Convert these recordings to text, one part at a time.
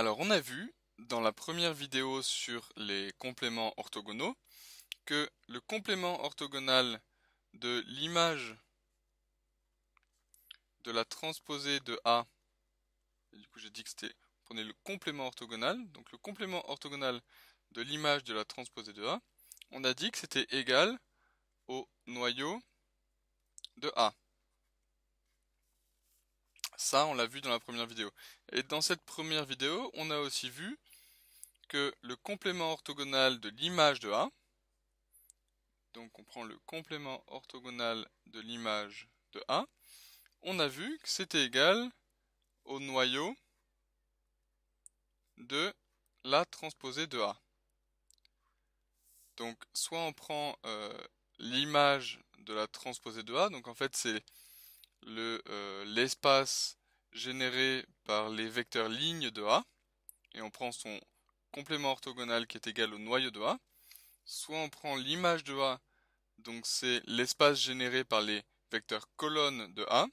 Alors on a vu dans la première vidéo sur les compléments orthogonaux que le complément orthogonal de l'image de la transposée de A, du coup j'ai dit que c'était, prenez le complément orthogonal, donc le complément orthogonal de l'image de la transposée de A, on a dit que c'était égal au noyau de A. Ça, on l'a vu dans la première vidéo. Et dans cette première vidéo, on a aussi vu que le complément orthogonal de l'image de A, donc on prend le complément orthogonal de l'image de A, on a vu que c'était égal au noyau de la transposée de A. Donc soit on prend euh, l'image de la transposée de A, donc en fait c'est euh, l'espace le, généré par les vecteurs lignes de A, et on prend son complément orthogonal qui est égal au noyau de A, soit on prend l'image de A, donc c'est l'espace généré par les vecteurs colonnes de A,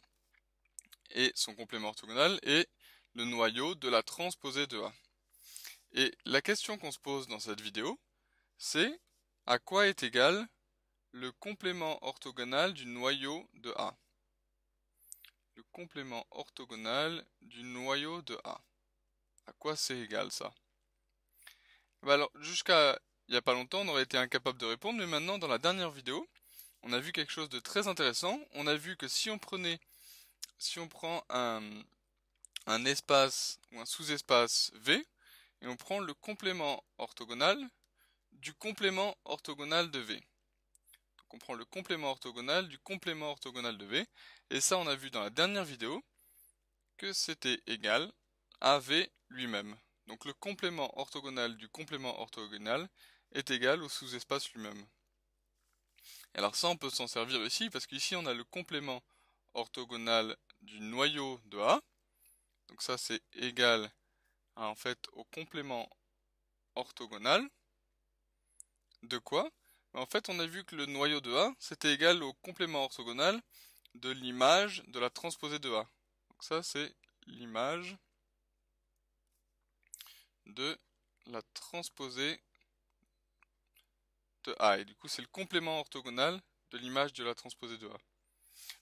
et son complément orthogonal, est le noyau de la transposée de A. Et la question qu'on se pose dans cette vidéo, c'est à quoi est égal le complément orthogonal du noyau de A complément orthogonal du noyau de A. À quoi c'est égal ça bah Alors, jusqu'à il n'y a pas longtemps, on aurait été incapable de répondre, mais maintenant, dans la dernière vidéo, on a vu quelque chose de très intéressant. On a vu que si on prenait, si on prend un, un espace ou un sous-espace V, et on prend le complément orthogonal du complément orthogonal de V comprend prend le complément orthogonal du complément orthogonal de V. Et ça, on a vu dans la dernière vidéo que c'était égal à V lui-même. Donc le complément orthogonal du complément orthogonal est égal au sous-espace lui-même. Alors ça, on peut s'en servir ici, parce qu'ici, on a le complément orthogonal du noyau de A. Donc ça, c'est égal en fait au complément orthogonal de quoi en fait, on a vu que le noyau de A, c'était égal au complément orthogonal de l'image de la transposée de A. Donc ça, c'est l'image de la transposée de A. Et du coup, c'est le complément orthogonal de l'image de la transposée de A.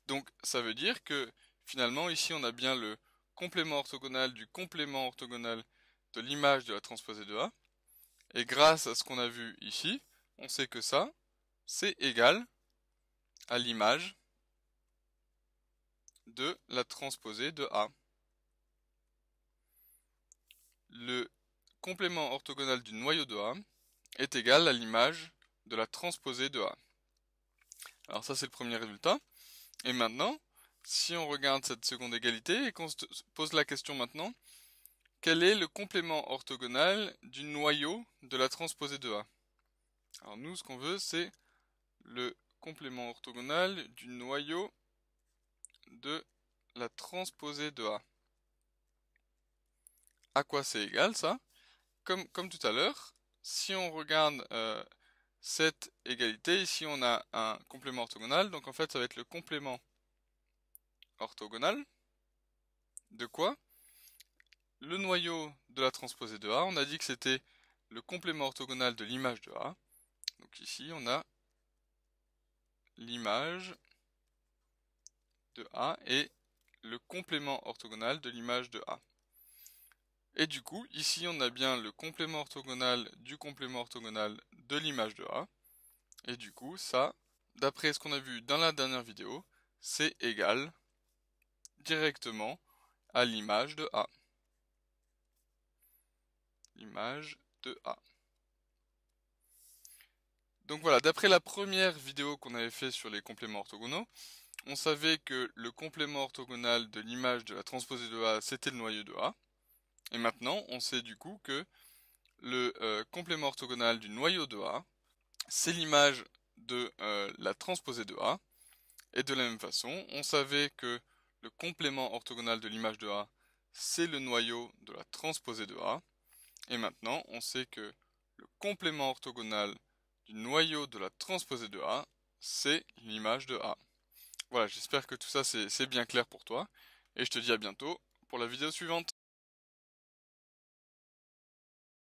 Donc ça veut dire que finalement, ici, on a bien le complément orthogonal du complément orthogonal de l'image de la transposée de A. Et grâce à ce qu'on a vu ici, on sait que ça, c'est égal à l'image de la transposée de A. Le complément orthogonal du noyau de A est égal à l'image de la transposée de A. Alors ça c'est le premier résultat. Et maintenant, si on regarde cette seconde égalité et qu'on se pose la question maintenant, quel est le complément orthogonal du noyau de la transposée de A alors nous, ce qu'on veut, c'est le complément orthogonal du noyau de la transposée de A. À quoi c'est égal ça comme, comme tout à l'heure, si on regarde euh, cette égalité, ici on a un complément orthogonal, donc en fait ça va être le complément orthogonal de quoi Le noyau de la transposée de A, on a dit que c'était le complément orthogonal de l'image de A, donc ici, on a l'image de A et le complément orthogonal de l'image de A. Et du coup, ici, on a bien le complément orthogonal du complément orthogonal de l'image de A. Et du coup, ça, d'après ce qu'on a vu dans la dernière vidéo, c'est égal directement à l'image de A. L'image de A. Donc voilà, d'après la première vidéo qu'on avait fait sur les compléments orthogonaux, on savait que le complément orthogonal de l'image de la transposée de A, c'était le noyau de A. Et maintenant, on sait du coup que le euh, complément orthogonal du noyau de A, c'est l'image de euh, la transposée de A. Et de la même façon, on savait que le complément orthogonal de l'image de A, c'est le noyau de la transposée de A. Et maintenant, on sait que le complément orthogonal du noyau de la transposée de A, c'est l'image de A. Voilà, j'espère que tout ça c'est bien clair pour toi, et je te dis à bientôt pour la vidéo suivante.